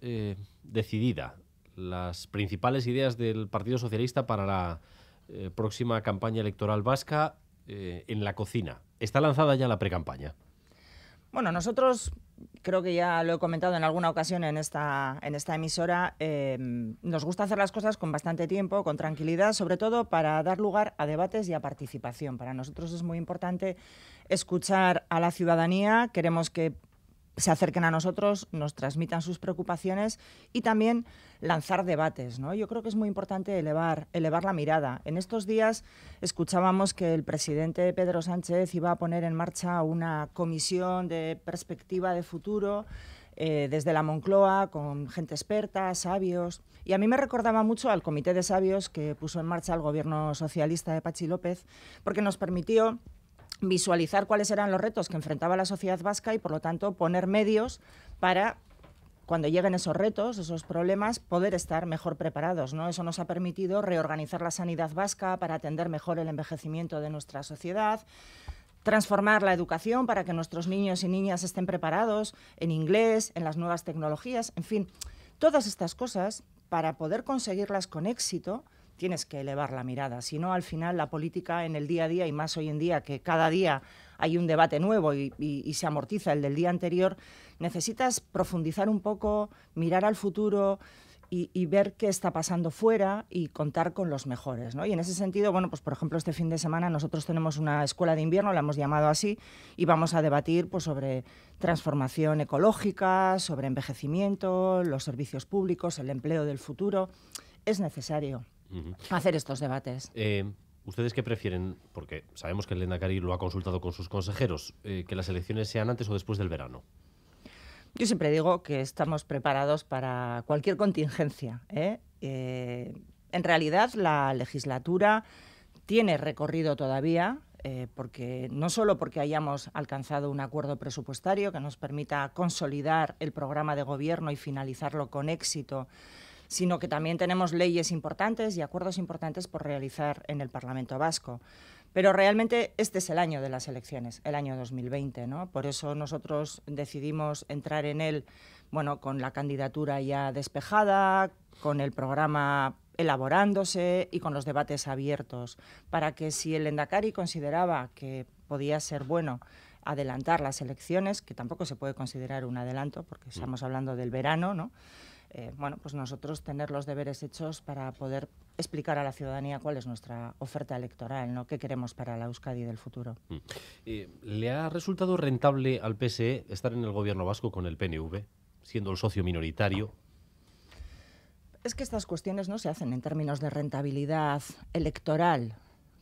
Eh, decidida las principales ideas del Partido Socialista para la eh, próxima campaña electoral vasca eh, en la cocina. ¿Está lanzada ya la precampaña? Bueno, nosotros creo que ya lo he comentado en alguna ocasión en esta, en esta emisora, em, nos gusta hacer las cosas con bastante tiempo, con tranquilidad, sobre todo para dar lugar a debates y a participación. Para nosotros es muy importante escuchar a la ciudadanía, queremos que se acerquen a nosotros, nos transmitan sus preocupaciones y también lanzar debates. ¿no? Yo creo que es muy importante elevar, la mirada. En estos días escuchábamos que el presidente Pedro Sánchez iba a poner en marcha una comisión de perspectiva de futuro eh, desde la Moncloa con gente experta, sabios. Y a mí me recordaba mucho al comité de sabios que puso en marcha el gobierno socialista de Pachi López porque nos permitió visualizar cuáles eran los retos que enfrentaba la sociedad vasca y, por lo tanto, poner medios para cuando lleguen esos retos, esos problemas, poder estar mejor preparados. ¿no? Eso nos ha permitido reorganizar la sanidad vasca para atender mejor el envejecimiento de nuestra sociedad, transformar la educación para que nuestros niños y niñas estén preparados en inglés, en las nuevas tecnologías, en fin, todas estas cosas para poder conseguirlas con éxito tienes que elevar la mirada. Si no, al final la política en el día a día, y más hoy en día que cada día hay un debate nuevo y, se amortiza el del día anterior, necesitas profundizar un poco, mirar al futuro. Y, y ver qué está pasando fuera y contar con los mejores. ¿no? Y en ese sentido, bueno, pues por ejemplo, este fin de semana nosotros tenemos una escuela de invierno, la hemos llamado así, y vamos a debatir pues, sobre transformación ecológica, sobre envejecimiento, los servicios públicos, el empleo del futuro. Es necesario hacer estos debates. Eh, ¿Ustedes qué prefieren? Porque sabemos que Elena Cari lo ha consultado con sus consejeros, eh, que las elecciones sean antes o después del verano. Yo siempre digo que estamos preparados para cualquier contingencia. ¿eh? en realidad, la legislatura tiene recorrido todavía. porque no solo porque hayamos alcanzado un acuerdo presupuestario que nos permita consolidar el programa de gobierno y finalizarlo con éxito sino que también tenemos leyes importantes y acuerdos importantes por realizar en el Parlamento Vasco. Pero realmente este es el año de las elecciones, el año 2020, ¿no? Por eso nosotros decidimos entrar en él, bueno, con la candidatura ya despejada, con el programa elaborándose y con los debates abiertos, para que si el Endacari consideraba que podía ser bueno adelantar las elecciones, que tampoco se puede considerar un adelanto, porque mm. estamos hablando del verano, ¿no? Eh, bueno, pues nosotros tener los deberes hechos para poder explicar a la ciudadanía cuál es nuestra oferta electoral, ¿no? qué queremos para la Euskadi del futuro. Mm. Eh, ¿Le ha resultado rentable al PSE estar en el gobierno vasco con el PNV, siendo el socio minoritario? Es que estas cuestiones no se hacen en términos de rentabilidad electoral.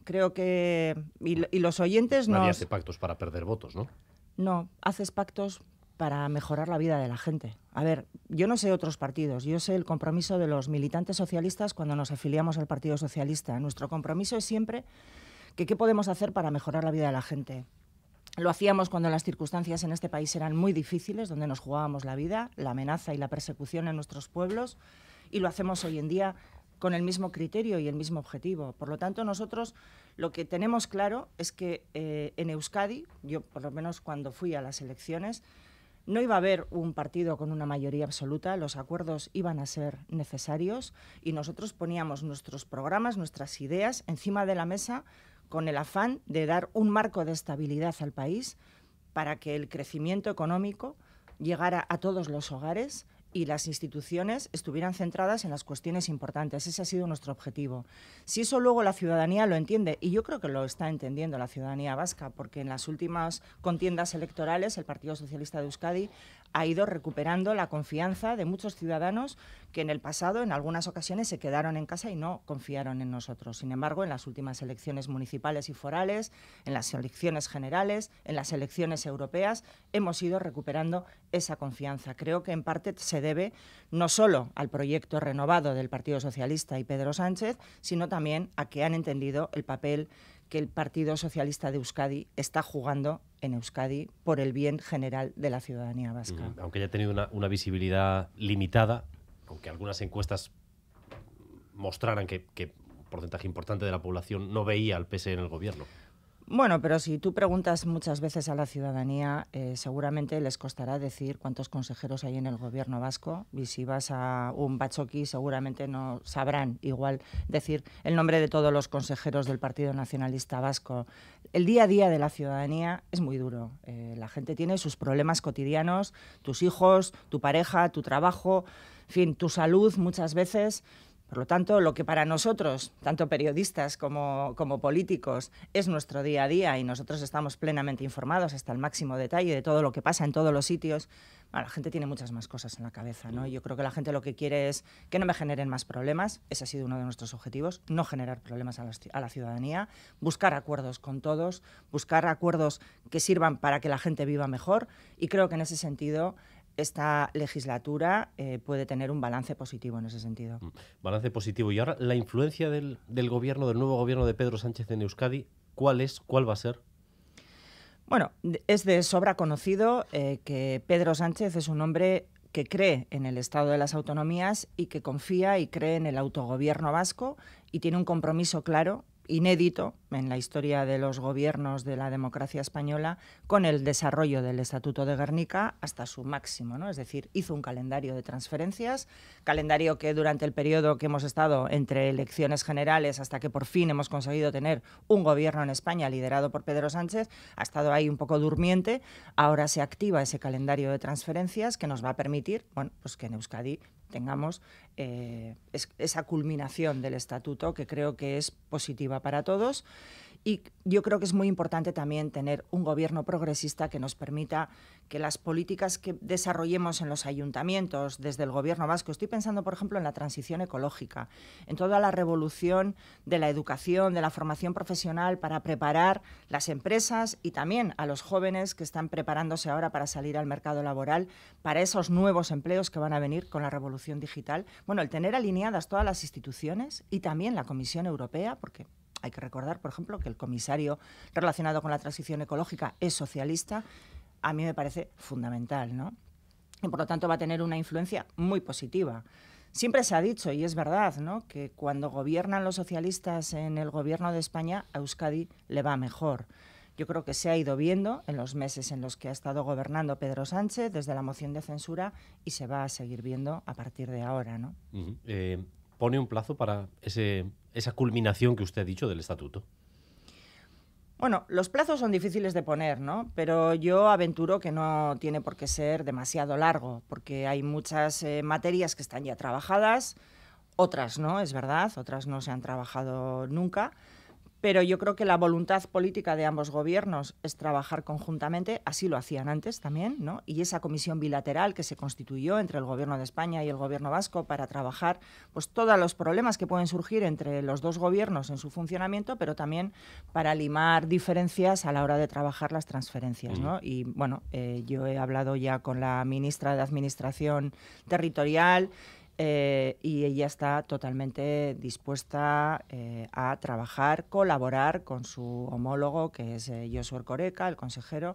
Creo que... Y, los oyentes no... Nadie hace pactos para perder votos, ¿no? No, haces pactos para mejorar la vida de la gente. A ver, yo no sé otros partidos, yo sé el compromiso de los militantes socialistas cuando nos afiliamos al Partido Socialista. Nuestro compromiso es siempre que qué podemos hacer para mejorar la vida de la gente. Lo hacíamos cuando las circunstancias en este país eran muy difíciles, donde nos jugábamos la vida, la amenaza y la persecución en nuestros pueblos, y lo hacemos hoy en día con el mismo criterio y el mismo objetivo. Por lo tanto, nosotros lo que tenemos claro es que eh, en Euskadi, yo por lo menos cuando fui a las elecciones, no iba a haber un partido con una mayoría absoluta, los acuerdos iban a ser necesarios y nosotros poníamos nuestros programas, nuestras ideas encima de la mesa con el afán de dar un marco de estabilidad al país para que el crecimiento económico llegara a todos los hogares, y las instituciones estuvieran centradas en las cuestiones importantes. Ese ha sido nuestro objetivo. Si eso luego la ciudadanía lo entiende, y yo creo que lo está entendiendo la ciudadanía vasca, porque en las últimas contiendas electorales el Partido Socialista de Euskadi ha ido recuperando la confianza de muchos ciudadanos que en el pasado en algunas ocasiones se quedaron en casa y no confiaron en nosotros. Sin embargo, en las últimas elecciones municipales y forales, en las elecciones generales, en las elecciones europeas, hemos ido recuperando esa confianza. Creo que en parte se debe no solo al proyecto renovado del Partido Socialista y Pedro Sánchez, sino también a que han entendido el papel que el Partido Socialista de Euskadi está jugando en Euskadi por el bien general de la ciudadanía vasca. Aunque aunque haya tenido una, visibilidad limitada, aunque algunas encuestas mostraran que, que un porcentaje importante de la población no veía al PSE en el gobierno. Bueno, pero si tú preguntas muchas veces a la ciudadanía, eh, seguramente les costará decir cuántos consejeros hay en el gobierno vasco. Y si vas a un bachoqui, seguramente no sabrán igual decir el nombre de todos los consejeros del Partido Nacionalista Vasco. El día a día de la ciudadanía es muy duro. Eh, la gente tiene sus problemas cotidianos, tus hijos, tu pareja, tu trabajo, en fin, tu salud muchas veces. Por lo tanto, lo que para nosotros, tanto periodistas como, políticos, es nuestro día a día y nosotros estamos plenamente informados hasta el máximo detalle de todo lo que pasa en todos los sitios, la gente tiene muchas más cosas en la cabeza. Mm. Yo creo que la gente lo que quiere es que no me generen más problemas, ese ha sido uno de nuestros objetivos, no generar problemas a la, a la ciudadanía, buscar acuerdos con todos, buscar acuerdos que sirvan para que la gente viva mejor y creo que en ese sentido esta legislatura eh, puede tener un balance positivo en ese sentido. Mm, balance positivo. Y ahora, la influencia del, gobierno, del nuevo gobierno de Pedro Sánchez en Euskadi, ¿cuál es? ¿Cuál va a ser? Bueno, es de sobra conocido eh, que Pedro Sánchez es un hombre que cree en el Estado de las Autonomías y que confía y cree en el autogobierno vasco y tiene un compromiso claro, inédito, en la historia de los gobiernos de la democracia española con el desarrollo del Estatuto de Guernica hasta su máximo, ¿no? Es decir, hizo un calendario de transferencias, calendario que durante el periodo que hemos estado entre elecciones generales hasta que por fin hemos conseguido tener un gobierno en España liderado por Pedro Sánchez, ha estado ahí un poco durmiente, ahora se activa ese calendario de transferencias que nos va a permitir, bueno, pues que en Euskadi tengamos eh, esa culminación del estatuto que creo que es positiva para todos y yo creo que es muy importante también tener un gobierno progresista que nos permita que las políticas que desarrollemos en los ayuntamientos, desde el gobierno vasco, estoy pensando, por ejemplo, en la transición ecológica, en toda la revolución de la educación, de la formación profesional para preparar las empresas y también a los jóvenes que están preparándose ahora para salir al mercado laboral, para esos nuevos empleos que van a venir con la revolución digital. Bueno, el tener alineadas todas las instituciones y también la Comisión Europea, porque hay que recordar, por ejemplo, que el comisario relacionado con la transición ecológica es socialista. A mí me parece fundamental, ¿no? Y por lo tanto va a tener una influencia muy positiva. Siempre se ha dicho, y es verdad, ¿no? que cuando gobiernan los socialistas en el gobierno de España, a Euskadi le va mejor. Yo creo que se ha ido viendo en los meses en los que ha estado gobernando Pedro Sánchez desde la moción de censura y se va a seguir viendo a partir de ahora. ¿no? pone un plazo para ese, esa culminación que usted ha dicho del estatuto? Bueno, los plazos son difíciles de poner, ¿no? Pero yo aventuro que no tiene por qué ser demasiado largo, porque hay muchas eh, materias que están ya trabajadas, otras no, es verdad, otras no se han trabajado nunca pero yo creo que la voluntad política de ambos gobiernos es trabajar conjuntamente, así lo hacían antes también, ¿no? Y esa comisión bilateral que se constituyó entre el gobierno de España y el gobierno vasco para trabajar pues todos los problemas que pueden surgir entre los dos gobiernos en su funcionamiento, pero también para limar diferencias a la hora de trabajar las transferencias, Y bueno, eh, yo he hablado ya con la ministra de Administración Territorial eh, y ella está totalmente dispuesta eh, a trabajar, colaborar con su homólogo, que es eh, Coreca, el consejero,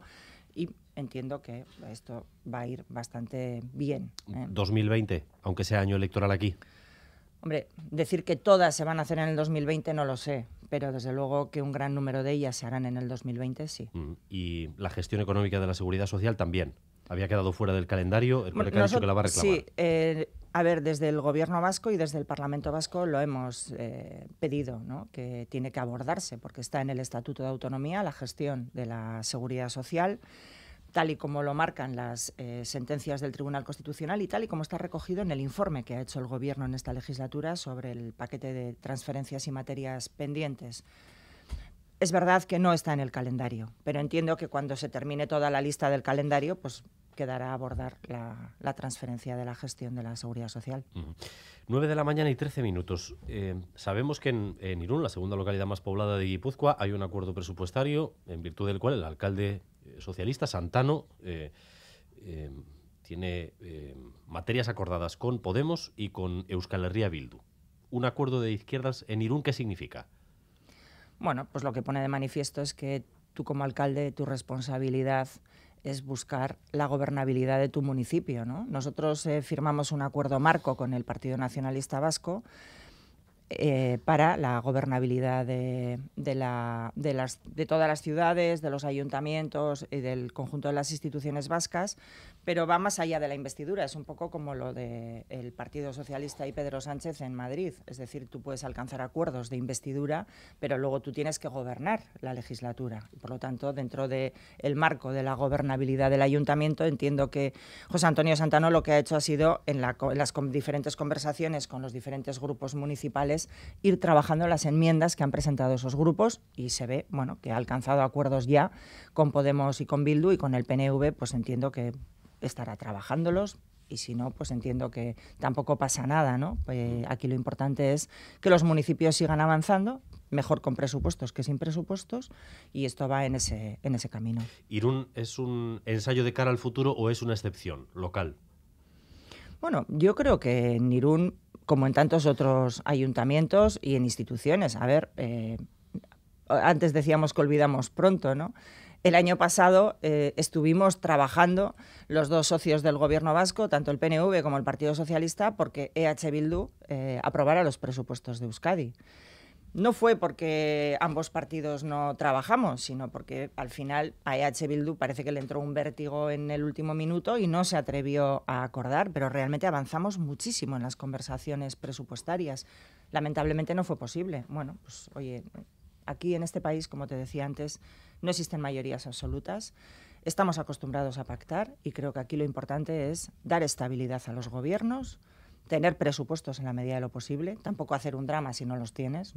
y entiendo que esto va a ir bastante bien. 2020, ¿eh? aunque sea año electoral aquí. Hombre, decir que todas se van a hacer en el 2020 no lo sé, pero desde luego que un gran número de ellas se harán en el 2020, sí. Mm, y la gestión económica de la seguridad social también había quedado fuera del calendario, el que la va a reclamar. Sí, eh, a ver, desde el Gobierno vasco y desde el Parlamento vasco lo hemos eh, pedido, ¿no? que tiene que abordarse, porque está en el Estatuto de Autonomía la gestión de la seguridad social tal y como lo marcan las eh, sentencias del Tribunal Constitucional y tal y como está recogido en el informe que ha hecho el Gobierno en esta legislatura sobre el paquete de transferencias y materias pendientes. Es verdad que no está en el calendario, pero entiendo que cuando se termine toda la lista del calendario, pues quedará a abordar la, transferencia de la gestión de la seguridad social. 9 de la mañana y 13 minutos. Eh, sabemos que en, Irún, la segunda localidad más poblada de Guipúzcoa, hay un acuerdo presupuestario en virtud del cual el alcalde eh, socialista Santano eh, tiene materias acordadas con Podemos y con Euskal Herria Bildu. Un acuerdo de izquierdas en Irún, ¿qué significa? Bueno, pues lo que pone de manifiesto es que tú como alcalde, tu responsabilidad es buscar la gobernabilidad de tu municipio. Nosotros eh, firmamos un acuerdo marco con el Partido Nacionalista Vasco eh, para la gobernabilidad de, la, las, de todas las ciudades, de los ayuntamientos y del conjunto de las instituciones vascas, pero va más allá de la investidura. Es un poco como lo del Partido Socialista y Pedro Sánchez en Madrid. Es decir, tú puedes alcanzar acuerdos de investidura, pero luego tú tienes que gobernar la legislatura. Por lo tanto, dentro del marco de la gobernabilidad del ayuntamiento, entiendo que José Antonio Santano lo que ha hecho ha sido, en, las diferentes conversaciones con los diferentes grupos municipales, ir trabajando las enmiendas que han presentado esos grupos y se ve bueno, que ha alcanzado acuerdos ya con Podemos y con Bildu y con el PNV, pues entiendo que estará trabajándolos y si no, pues entiendo que tampoco pasa nada, ¿no? Pues, eh, aquí lo importante es que los municipios sigan avanzando, mejor con presupuestos que sin presupuestos, y esto va en ese, en ese camino. ¿Irún es un ensayo de cara al futuro o es una excepción local? Bueno, yo creo que en Irún, como en tantos otros ayuntamientos y en instituciones, a ver, eh, antes decíamos que olvidamos pronto, ¿no? El año pasado eh, estuvimos trabajando los dos socios del gobierno vasco, tanto el PNV como el Partido Socialista, porque e EH Bildu aprobara los presupuestos de Euskadi. No fue porque ambos partidos no trabajamos, sino porque al final a EH Bildu parece que le entró un vértigo en el último minuto y no se atrevió a acordar, pero realmente avanzamos muchísimo en las conversaciones presupuestarias. Lamentablemente no fue posible. Bueno, pues oye, aquí en este país, como te decía antes, no existen mayorías absolutas. Estamos acostumbrados a pactar y creo que aquí lo importante es dar estabilidad a los gobiernos, tener presupuestos en la medida de lo posible, tampoco hacer un drama si no los tienes,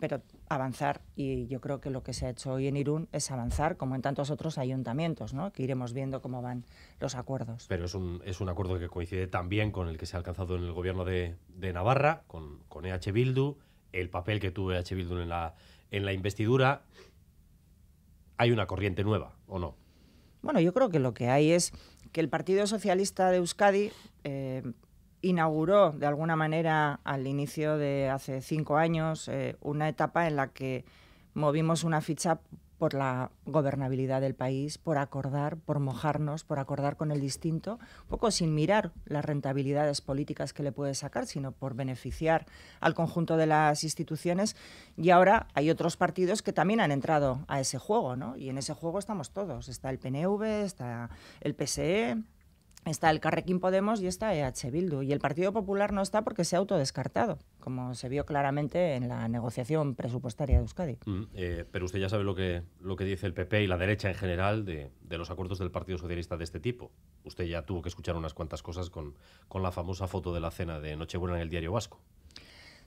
pero avanzar. Y yo creo que lo que se ha hecho hoy en Irún es avanzar, como en tantos otros ayuntamientos, ¿no? que iremos viendo cómo van los acuerdos. Pero es un, acuerdo que coincide también con el que se ha alcanzado en el gobierno de, Navarra, con, con EH Bildu, el papel que tuvo EH Bildu en la, en la investidura hay una corriente nueva, ¿o no? Bueno, yo creo que lo que hay es que el Partido Socialista de Euskadi eh, inauguró, de alguna manera, al inicio de hace cinco años, eh, una etapa en la que movimos una ficha por la gobernabilidad del país, por acordar, por mojarnos, por acordar con el distinto, poco sin mirar las rentabilidades políticas que le puede sacar, sino por beneficiar al conjunto de las instituciones. Y ahora hay otros partidos que también han entrado a ese juego, ¿no? Y en ese juego estamos todos. Está el PNV, está el PSE, está el Carrequín Podemos y está EH Bildu. Y el Partido Popular no está porque se ha autodescartado, como se vio claramente en la negociación presupuestaria de Euskadi. Mm, eh, pero usted ya sabe lo que, lo que dice el PP y la derecha en general de, de, los acuerdos del Partido Socialista de este tipo. Usted ya tuvo que escuchar unas cuantas cosas con, con la famosa foto de la cena de Nochebuena en el Diario Vasco.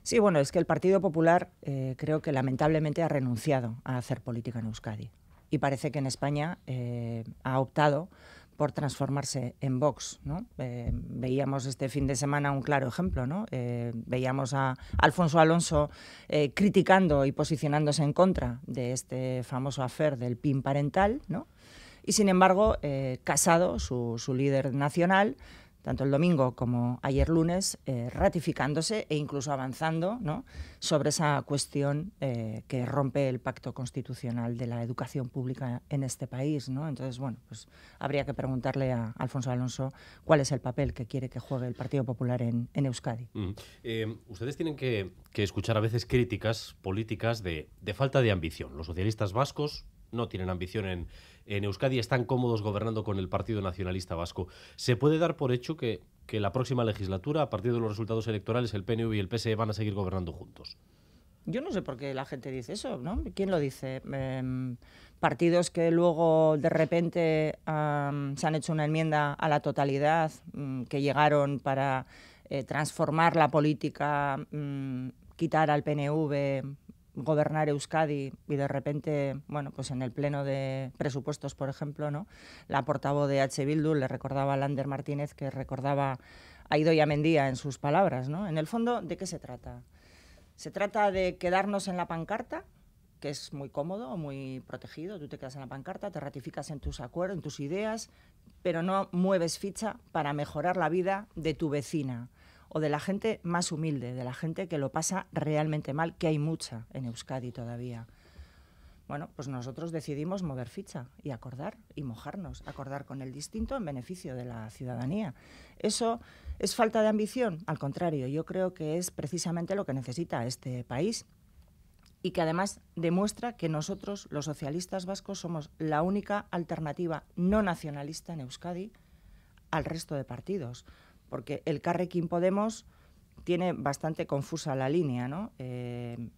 Sí, bueno, es que el Partido Popular eh, creo que lamentablemente ha renunciado a hacer política en Euskadi. Y parece que en España eh, ha optado por transformarse en Vox. ¿no? Eh, veíamos este fin de semana un claro ejemplo. ¿no? Eh, veíamos a Alfonso Alonso eh, criticando y posicionándose en contra de este famoso afer del PIN parental. ¿no? Y sin embargo, Casado, su líder nacional, tanto el domingo como ayer lunes, eh, ratificándose e incluso avanzando sobre esa cuestión eh, que rompe el pacto constitucional de la educación pública en este país. ¿no? Entonces, bueno, pues habría que preguntarle a Alfonso Alonso cuál es el papel que quiere que juegue el Partido Popular en, Euskadi. Eh, ustedes tienen que, escuchar a veces críticas políticas de, de falta de ambición. Los socialistas vascos no tienen ambición en, Euskadi, están cómodos gobernando con el Partido Nacionalista Vasco. ¿Se puede dar por hecho que, la próxima legislatura, a partir de los resultados electorales, el PNV y el PSE van a seguir gobernando juntos? Yo no sé por qué la gente dice eso, ¿no? ¿Quién lo dice? Em, partidos que luego de repente se han hecho una enmienda a la totalidad, mm, que llegaron para eh, transformar la política, mm, quitar al PNV gobernar Euskadi y de repente, bueno, pues en el pleno de presupuestos, por ejemplo, ¿no? La portavoz de H. Bildu le recordaba a Lander Martínez que recordaba a Idoia Mendía en sus palabras, ¿no? En el fondo, ¿de qué se trata? ¿Se trata de quedarnos en la pancarta? que es muy cómodo, muy protegido, tú te quedas en la pancarta, te ratificas en tus acuerdos, en tus ideas, pero no mueves ficha para mejorar la vida de tu vecina o de la gente más humilde, de la gente que lo pasa realmente mal, que hay mucha en Euskadi todavía. Bueno, pues nosotros decidimos mover ficha y acordar y mojarnos, acordar con el distinto en beneficio de la ciudadanía. ¿Eso es falta de ambición? Al contrario, yo creo que es precisamente lo que necesita este país y que además demuestra que nosotros, los socialistas vascos, somos la única alternativa no nacionalista en Euskadi al resto de partidos porque el Carrequín Podemos tiene bastante confusa la línea, ¿no? Eh,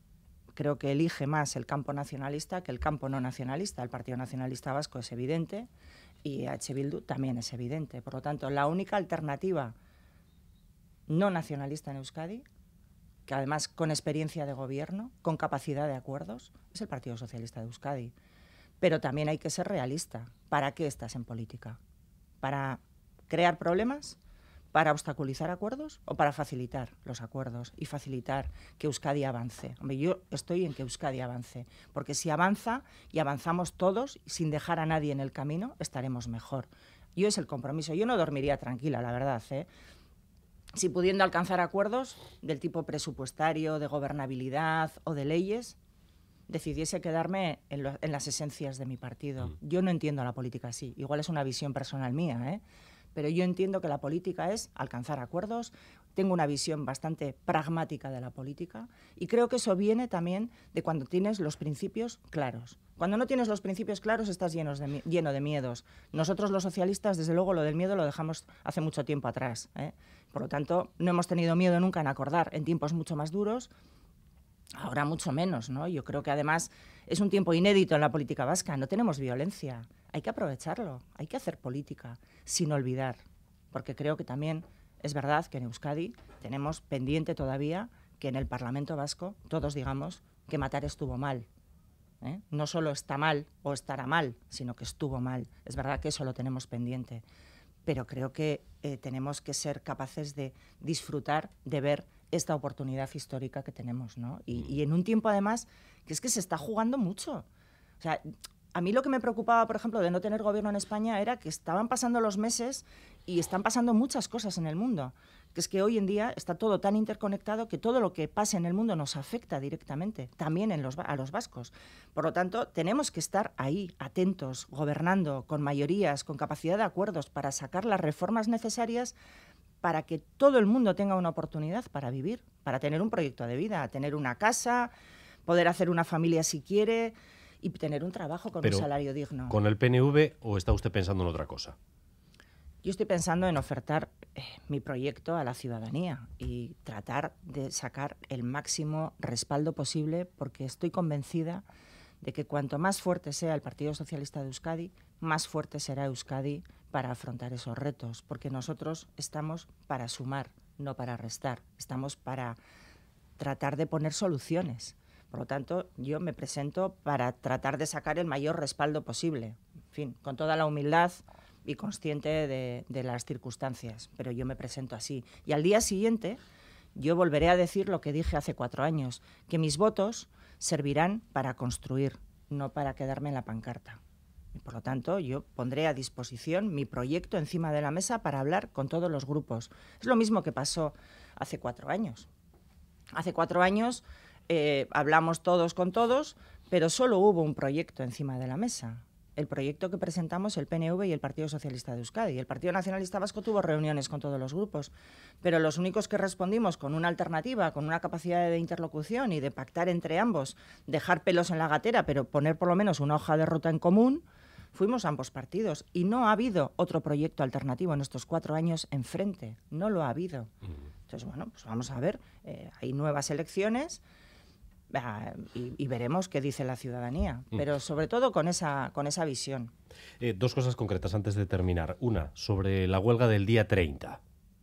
creo que elige más el campo nacionalista que el campo no nacionalista. El Partido Nacionalista Vasco es evidente y H. Bildu también es evidente. Por lo tanto, la única alternativa no nacionalista en Euskadi, que además con experiencia de gobierno, con capacidad de acuerdos, es el Partido Socialista de Euskadi. Pero también hay que ser realista. ¿Para qué estás en política? ¿Para crear problemas? para obstaculizar acuerdos o para facilitar los acuerdos y facilitar que Euskadi avance. Hombre, yo estoy en que Euskadi avance, porque si avanza y avanzamos todos sin dejar a nadie en el camino, estaremos mejor. Yo es el compromiso. Yo no dormiría tranquila, la verdad. ¿eh? Si pudiendo alcanzar acuerdos del tipo presupuestario, de gobernabilidad o de leyes, decidiese quedarme en, en las esencias de mi partido. Mm. Yo no entiendo la política así. Igual es una visión personal mía, ¿eh? pero yo entiendo que la política es alcanzar acuerdos, tengo una visión bastante pragmática de la política y creo que eso viene también de cuando tienes los principios claros. Cuando no tienes los principios claros estás lleno de miedos. Nosotros los socialistas, desde luego, lo del miedo lo dejamos hace mucho tiempo atrás. ¿eh? Por lo tanto, no hemos tenido miedo nunca en acordar en tiempos mucho más duros Ahora mucho menos, ¿no? Yo creo que además es un tiempo inédito en la política vasca. No tenemos violencia. Hay que aprovecharlo. Hay que hacer política sin olvidar. Porque creo que también es verdad que en Euskadi tenemos pendiente todavía que en el Parlamento vasco todos digamos que matar estuvo mal. ¿eh? No solo está mal o estará mal, sino que estuvo mal. Es verdad que eso lo tenemos pendiente. Pero creo que eh, tenemos que ser capaces de disfrutar, de ver esta oportunidad histórica que tenemos, ¿no? Mm. Y, en un tiempo, además, que es que se está jugando mucho. O sea, a mí lo que me preocupaba, por ejemplo, de no tener gobierno en España era que estaban pasando los meses y están pasando muchas cosas en el mundo. Que es que hoy en día está todo tan interconectado que todo lo que pase en el mundo nos afecta directamente, también en los, a los vascos. Por lo tanto, tenemos que estar ahí, atentos, gobernando, con mayorías, con capacidad de acuerdos para sacar las reformas necesarias para que todo el mundo tenga una oportunidad para vivir, para tener un proyecto de vida, tener una casa, poder hacer una familia si quiere y tener un trabajo con un salario digno. ¿Con el PNV o está usted pensando en otra cosa? Yo estoy pensando en ofertar eh, mi proyecto a la ciudadanía y tratar de sacar el máximo respaldo posible porque estoy convencida de que cuanto más fuerte sea el Partido Socialista de Euskadi, más fuerte será Euskadi para afrontar esos retos, porque nosotros estamos para sumar, no para restar, estamos para tratar de poner soluciones. Por lo tanto, yo me presento para tratar de sacar el mayor respaldo posible, en fin, con toda la humildad y consciente de, de las circunstancias, pero yo me presento así. Y al día siguiente, yo volveré a decir lo que dije hace cuatro años, que mis votos servirán para construir, no para quedarme en la pancarta. Por lo tanto, yo pondré a disposición mi proyecto encima de la mesa para hablar con todos los grupos. Es lo mismo que pasó hace cuatro años. Hace cuatro años eh, hablamos todos con todos, pero solo hubo un proyecto encima de la mesa. El proyecto que presentamos el PNV y el Partido Socialista de Euskadi. El Partido Nacionalista Vasco tuvo reuniones con todos los grupos, pero los únicos que respondimos con una alternativa, con una capacidad de interlocución y de pactar entre ambos, dejar pelos en la gatera, pero poner por lo menos una hoja de ruta en común, Fuimos ambos partidos y no ha habido otro proyecto alternativo en estos cuatro años enfrente. No lo ha habido. Mm. Entonces, bueno, pues vamos a ver. Eh, hay nuevas elecciones. Ah, y, veremos qué dice la ciudadanía, mm. pero sobre todo con esa, con esa visión. Eh, dos cosas concretas antes de terminar. Una, sobre la huelga del día 30.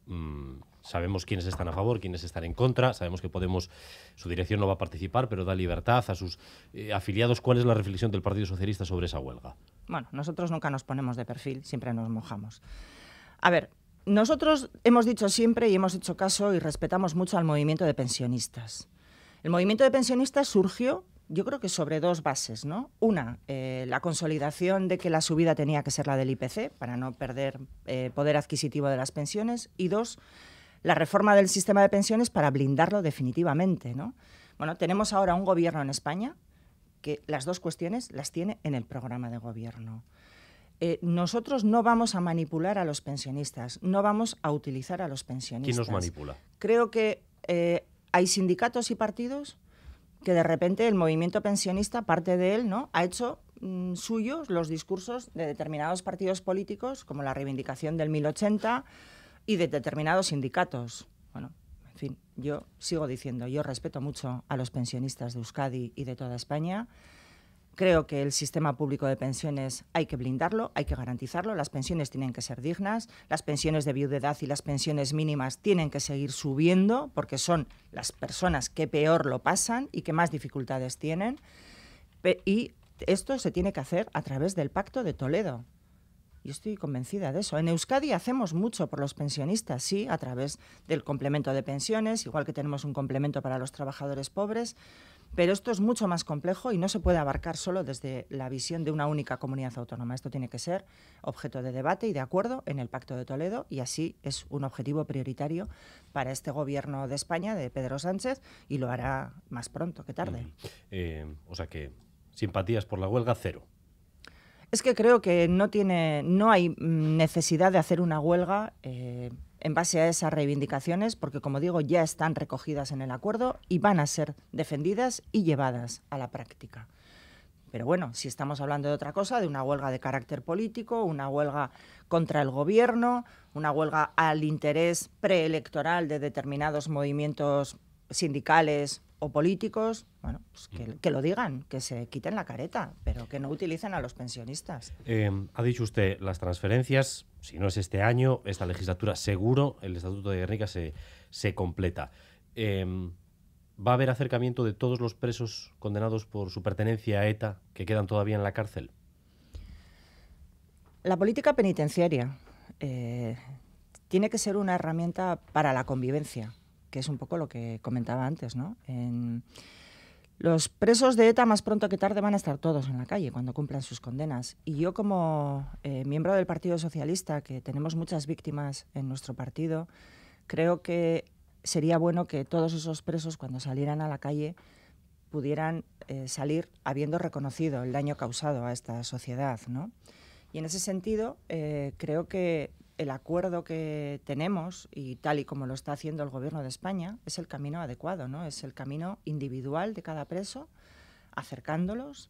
Mm, sabemos quiénes están a favor, quiénes están en contra, sabemos que Podemos, su dirección no va a participar, pero da libertad a sus eh, afiliados. ¿Cuál es la reflexión del Partido Socialista sobre esa huelga? Bueno, nosotros nunca nos ponemos de perfil, siempre nos mojamos. A ver, nosotros hemos dicho siempre y hemos hecho caso y respetamos mucho al movimiento de pensionistas. El movimiento de pensionistas surgió, yo creo que sobre dos bases, ¿no? Una, eh, la consolidación de que la subida tenía que ser la del IPC para no perder eh, poder adquisitivo de las pensiones. Y dos, la reforma del sistema de pensiones para blindarlo definitivamente, ¿no? Bueno, tenemos ahora un gobierno en España las dos cuestiones las tiene en el programa de gobierno. Eh, nosotros no vamos a manipular a los pensionistas, no vamos a utilizar a los pensionistas. ¿Quién nos manipula? Creo que eh, hay sindicatos y partidos que de repente el movimiento pensionista, parte de él, ¿no? ha hecho mm, suyos los discursos de determinados partidos políticos, como la reivindicación del 1080 y de determinados sindicatos. Bueno, en fin, yo sigo diciendo, yo respeto mucho a los pensionistas de Euskadi y de toda España. Creo que el sistema público de pensiones hay que blindarlo, hay que garantizarlo, las pensiones tienen que ser dignas, las pensiones de viudedad y las pensiones mínimas tienen que seguir subiendo porque son las personas que peor lo pasan y que más dificultades tienen. Y esto se tiene que hacer a través del Pacto de Toledo. Yo estoy convencida de eso. En Euskadi hacemos mucho por los pensionistas, sí, a través del complemento de pensiones, igual que tenemos un complemento para los trabajadores pobres, pero esto es mucho más complejo y no se puede abarcar solo desde la visión de una única comunidad autónoma. Esto tiene que ser objeto de debate y de acuerdo en el Pacto de Toledo y así es un objetivo prioritario para este gobierno de España, de Pedro Sánchez, y lo hará más pronto que tarde. Eh, o sea que simpatías por la huelga, cero. Es que creo que no, tiene, no hay mm, necesidad de hacer una huelga. Eh, en base a esas reivindicaciones, porque como digo, ya están recogidas en el acuerdo y van a ser defendidas y llevadas a la práctica. Pero bueno, si estamos hablando de otra cosa, de una huelga de carácter político, una huelga contra el gobierno, una huelga al interés preelectoral de determinados movimientos sindicales o políticos, bueno, pues mm. que, lo digan, que se quiten la careta, pero que no utilicen a los pensionistas. Eh, ha dicho usted, las transferencias, si no es este año, esta legislatura, seguro el Estatuto de Guernica se, completa. Em, ¿Va a haber acercamiento de todos los presos condenados por su pertenencia a ETA que quedan todavía en la cárcel? La política penitenciaria eh, tiene que ser una herramienta para la convivencia que es un poco lo que comentaba antes, ¿no? En, los presos de ETA más pronto que tarde van a estar todos en la calle cuando cumplan sus condenas. Y yo como eh, miembro del Partido Socialista, que tenemos muchas víctimas en nuestro partido, creo que sería bueno que todos esos presos cuando salieran a la calle pudieran eh, salir habiendo reconocido el daño causado a esta sociedad. ¿no? Y en ese sentido, eh, creo que el acuerdo que tenemos y tal y como lo está haciendo el Gobierno de España es el camino adecuado, ¿no? Es el camino individual de cada preso, acercándolos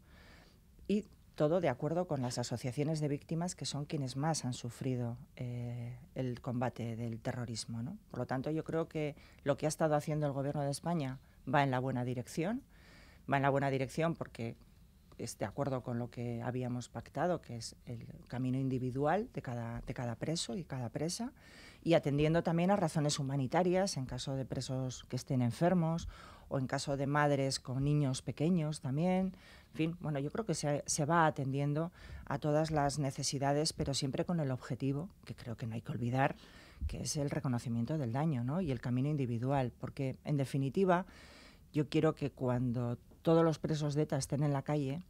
y todo de acuerdo con las asociaciones de víctimas que son quienes más han sufrido eh, el combate del terrorismo. ¿no? Por lo tanto, yo creo que lo que ha estado haciendo el Gobierno de España va en la buena dirección. Va en la buena dirección porque de acuerdo con lo que habíamos pactado, que es el camino individual de cada, de cada preso y cada presa, y atendiendo también a razones humanitarias en caso de presos que estén enfermos o en caso de madres con niños pequeños también. En fin, bueno, yo creo que se, se va atendiendo a todas las necesidades, pero siempre con el objetivo, que creo que no hay que olvidar, que es el reconocimiento del daño ¿no? y el camino individual, porque en definitiva yo quiero que cuando todos los presos de ETA estén en la calle,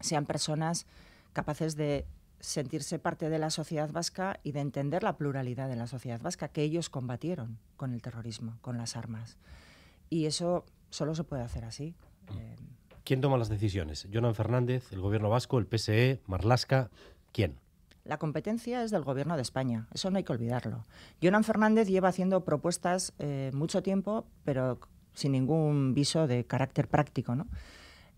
sean personas capaces de sentirse parte de la sociedad vasca y de entender la pluralidad de la sociedad vasca, que ellos combatieron con el terrorismo, con las armas. Y eso solo se puede hacer así. Eh, ¿Quién toma las decisiones? ¿Jonan Fernández, el gobierno vasco, el PSE, Marlasca? ¿Quién? La competencia es del gobierno de España, eso no hay que olvidarlo. Jonan Fernández lleva haciendo propuestas eh, mucho tiempo, pero sin ningún viso de carácter práctico.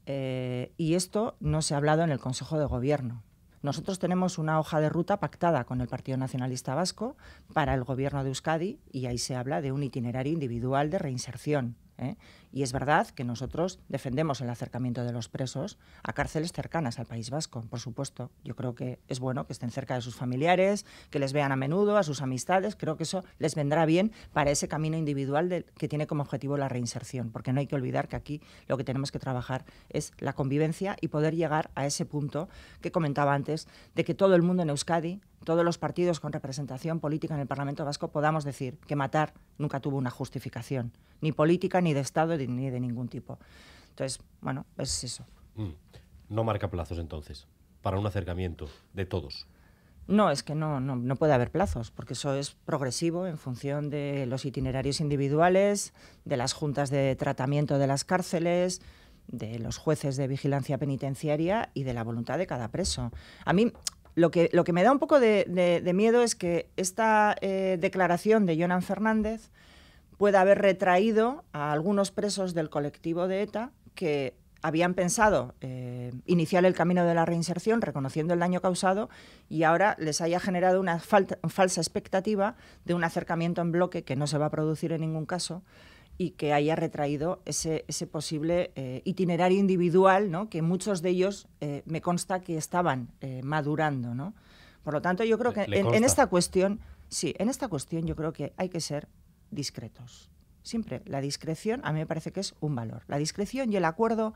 Eh, y esto no se ha hablado en el Consejo de Gobierno. Nosotros tenemos una hoja de ruta pactada con el Partido Nacionalista Vasco para el Gobierno de Euskadi y ahí se habla de un itinerario individual de reinserción. ¿eh? Y es verdad que nosotros defendemos el acercamiento de los presos a cárceles cercanas al País Vasco, por supuesto. Yo creo que es bueno que estén cerca de sus familiares, que les vean a menudo, a sus amistades. Creo que eso les vendrá bien para ese camino individual que tiene como objetivo la reinserción, porque no hay que olvidar que aquí lo que tenemos que trabajar es la convivencia y poder llegar a ese punto que comentaba antes de que todo el mundo en Euskadi todos los partidos con representación política en el Parlamento Vasco podamos decir que matar nunca tuvo una justificación, ni política, ni de Estado, ni de ningún tipo. Entonces, bueno, es eso. Mm. No marca plazos entonces, para un acercamiento de todos. No, es que no, no, puede haber plazos, porque eso es progresivo en función de los itinerarios individuales, de las juntas de tratamiento de las cárceles, de los jueces de vigilancia penitenciaria y de la voluntad de cada preso. A mí, lo que, me da un poco de, miedo es que esta eh, declaración de Jonan Fernández pueda haber retraído a algunos presos del colectivo de ETA que habían pensado eh, iniciar el camino de la reinserción reconociendo el daño causado y ahora les haya generado una falsa expectativa de un acercamiento en bloque que no se va a producir en ningún caso y que haya retraído ese, posible eh, itinerario individual, ¿no? que muchos de ellos eh, me consta que estaban eh, madurando. ¿no? Por lo tanto, yo creo que en, esta cuestión, sí, en esta cuestión yo creo que hay que ser discretos. Siempre la discreción a mí me parece que es un valor. La discreción y el acuerdo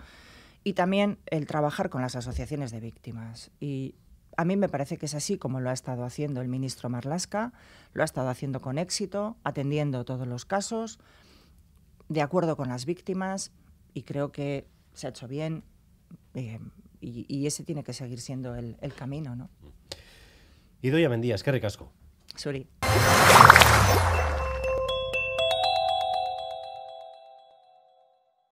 y también el trabajar con las asociaciones de víctimas. Y a mí me parece que es así como lo ha estado haciendo el ministro Marlasca, lo ha estado haciendo con éxito, atendiendo todos los casos, de acuerdo con las víctimas y creo que se ha hecho bien eh, y, ese tiene que seguir siendo el, camino, ¿no? a Mendías, qué recasco. Suri.